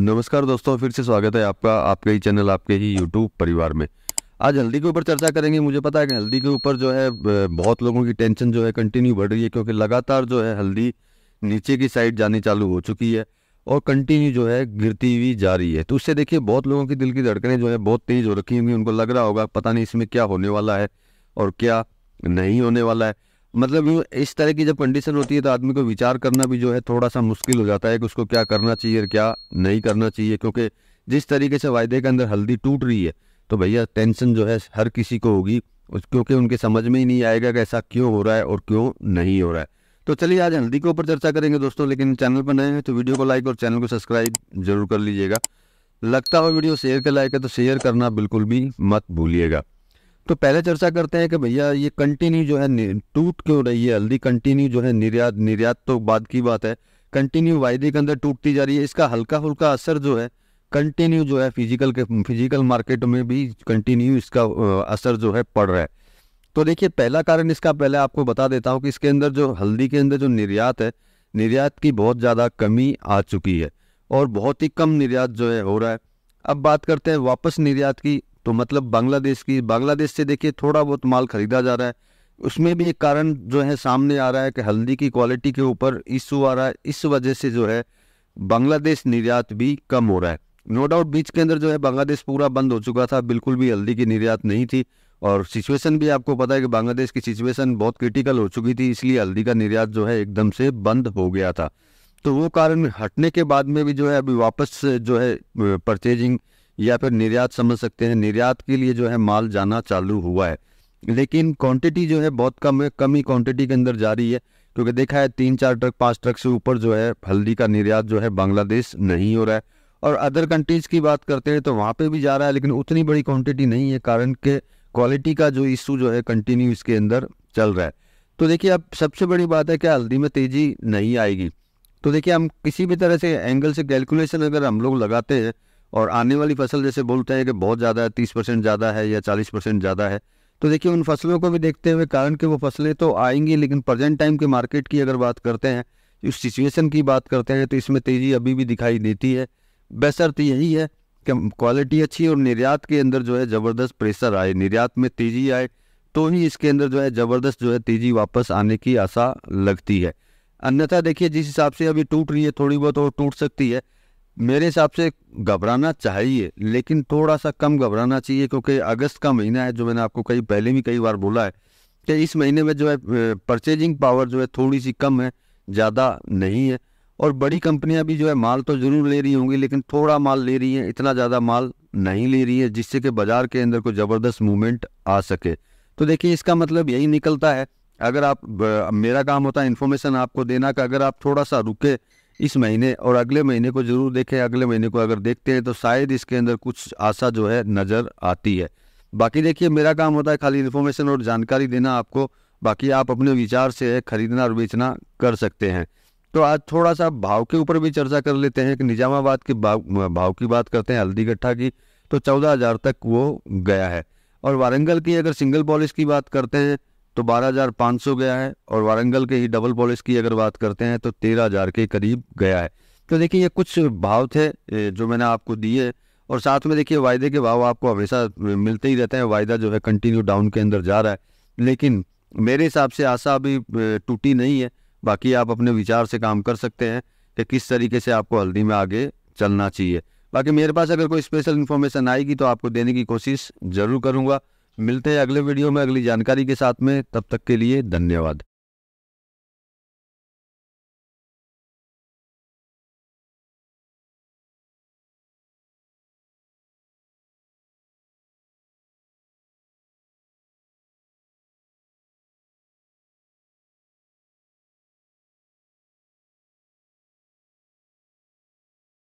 नमस्कार दोस्तों फिर से स्वागत है आपका आपके ही चैनल आपके ही यूट्यूब परिवार में आज हल्दी के ऊपर चर्चा करेंगे मुझे पता है कि हल्दी के ऊपर जो है बहुत लोगों की टेंशन जो है कंटिन्यू बढ़ रही है क्योंकि लगातार जो है हल्दी नीचे की साइड जानी चालू हो चुकी है और कंटिन्यू जो है गिरती हुई जा रही है तो उससे देखिए बहुत लोगों की दिल की धड़कनें जो है बहुत तेज़ हो रखी होंगी उनको लग रहा होगा पता नहीं इसमें क्या होने वाला है और क्या नहीं होने वाला है मतलब इस तरह की जब कंडीशन होती है तो आदमी को विचार करना भी जो है थोड़ा सा मुश्किल हो जाता है कि उसको क्या करना चाहिए और क्या नहीं करना चाहिए क्योंकि जिस तरीके से वायदे के अंदर हल्दी टूट रही है तो भैया टेंशन जो है हर किसी को होगी क्योंकि उनके समझ में ही नहीं आएगा कि ऐसा क्यों हो रहा है और क्यों नहीं हो रहा है तो चलिए आज हल्दी के ऊपर चर्चा करेंगे दोस्तों लेकिन चैनल पर नए हैं तो वीडियो को लाइक और चैनल को सब्सक्राइब जरूर कर लीजिएगा लगता हो वीडियो शेयर के लायक है तो शेयर करना बिल्कुल भी मत भूलिएगा तो पहले चर्चा करते हैं कि भैया ये कंटिन्यू जो है टूट क्यों रही है हल्दी कंटिन्यू जो है निर्यात निर्यात तो बाद की बात है कंटिन्यू वायदे के अंदर टूटती जा रही है इसका हल्का फुल्का असर जो है कंटिन्यू जो है फिजिकल के फिजिकल मार्केट में भी कंटिन्यू इसका असर जो है पड़ रहा है तो देखिए पहला कारण इसका पहले आपको बता देता हूँ कि इसके अंदर जो हल्दी के अंदर जो निर्यात है निर्यात की बहुत ज़्यादा कमी आ चुकी है और बहुत ही कम निर्यात जो है हो रहा है अब बात करते हैं वापस निर्यात की तो मतलब बांग्लादेश की बांग्लादेश से देखिए थोड़ा बहुत माल खरीदा जा रहा है उसमें भी एक कारण जो है सामने आ रहा है कि हल्दी की क्वालिटी के ऊपर इशू आ रहा है इस वजह से जो है बांग्लादेश निर्यात भी कम हो रहा है नो डाउट बीच के अंदर जो है बांग्लादेश पूरा बंद हो चुका था बिल्कुल भी हल्दी की निर्यात नहीं थी और सिचुएशन भी आपको पता है कि बांग्लादेश की सिचुएशन बहुत क्रिटिकल हो चुकी थी इसलिए हल्दी का निर्यात जो है एकदम से बंद हो गया था तो वो कारण हटने के बाद में भी जो है अभी वापस जो है परचेजिंग या फिर निर्यात समझ सकते हैं निर्यात के लिए जो है माल जाना चालू हुआ है लेकिन क्वांटिटी जो है बहुत कम है कम ही क्वांटिटी के अंदर जा रही है क्योंकि देखा है तीन चार ट्रक पाँच ट्रक से ऊपर जो है हल्दी का निर्यात जो है बांग्लादेश नहीं हो रहा है और अदर कंट्रीज की बात करते हैं तो वहाँ पर भी जा रहा है लेकिन उतनी बड़ी क्वान्टिटी नहीं है कारण के क्वालिटी का जो इशू जो है कंटिन्यू इसके अंदर चल रहा है तो देखिए अब सबसे बड़ी बात है कि हल्दी में तेज़ी नहीं आएगी तो देखिए हम किसी भी तरह से एंगल से कैलकुलेशन अगर हम लोग लगाते हैं और आने वाली फसल जैसे बोलते हैं कि बहुत ज़्यादा है तीस परसेंट ज़्यादा है या चालीस परसेंट ज़्यादा है तो देखिए उन फसलों को भी देखते हुए कारण कि वो फसलें तो आएंगी लेकिन प्रेजेंट टाइम के मार्केट की अगर बात करते हैं उस सिचुएशन की बात करते हैं तो इसमें तेज़ी अभी भी दिखाई देती है बेहतर तो यही है कि क्वालिटी अच्छी और निर्यात के अंदर जो है ज़बरदस्त प्रेशर आए निर्यात में तेज़ी आए तो ही इसके अंदर जो है ज़बरदस्त जो है तेज़ी वापस आने की आशा लगती है अन्यथा देखिए जिस हिसाब से अभी टूट रही है थोड़ी बहुत और टूट सकती है मेरे हिसाब से घबराना चाहिए लेकिन थोड़ा सा कम घबराना चाहिए क्योंकि अगस्त का महीना है जो मैंने आपको कई पहले भी कई बार बोला है कि इस महीने में जो है परचेजिंग पावर जो है थोड़ी सी कम है ज़्यादा नहीं है और बड़ी कंपनियां भी जो है माल तो ज़रूर ले रही होंगी लेकिन थोड़ा माल ले रही हैं इतना ज़्यादा माल नहीं ले रही है जिससे कि बाज़ार के अंदर कोई ज़बरदस्त मूवमेंट आ सके तो देखिए इसका मतलब यही निकलता है अगर आप मेरा काम होता है इन्फॉर्मेशन आपको देना का अगर आप थोड़ा सा रुके इस महीने और अगले महीने को जरूर देखें अगले महीने को अगर देखते हैं तो शायद इसके अंदर कुछ आशा जो है नज़र आती है बाकी देखिए मेरा काम होता है खाली इन्फॉर्मेशन और जानकारी देना आपको बाकी आप अपने विचार से खरीदना और बेचना कर सकते हैं तो आज थोड़ा सा भाव के ऊपर भी चर्चा कर लेते हैं कि निजामाबाद के भाव की बात करते हैं हल्दी गट्ठा की तो चौदह हज़ार तक वो गया है और वारंगल की अगर सिंगल पॉलिश की बात करते हैं तो 12,500 गया है और वारंगल के ही डबल पॉलिश की अगर बात करते हैं तो 13,000 के करीब गया है तो देखिए ये कुछ भाव थे जो मैंने आपको दिए और साथ में देखिए वायदे के भाव आपको हमेशा मिलते ही रहते हैं वायदा जो है कंटिन्यू डाउन के अंदर जा रहा है लेकिन मेरे हिसाब से आशा अभी टूटी नहीं है बाकी आप अपने विचार से काम कर सकते हैं कि किस तरीके से आपको हल्दी में आगे चलना चाहिए बाकी मेरे पास अगर कोई स्पेशल इन्फॉर्मेशन आएगी तो आपको देने की कोशिश ज़रूर करूँगा मिलते हैं अगले वीडियो में अगली जानकारी के साथ में तब तक के लिए धन्यवाद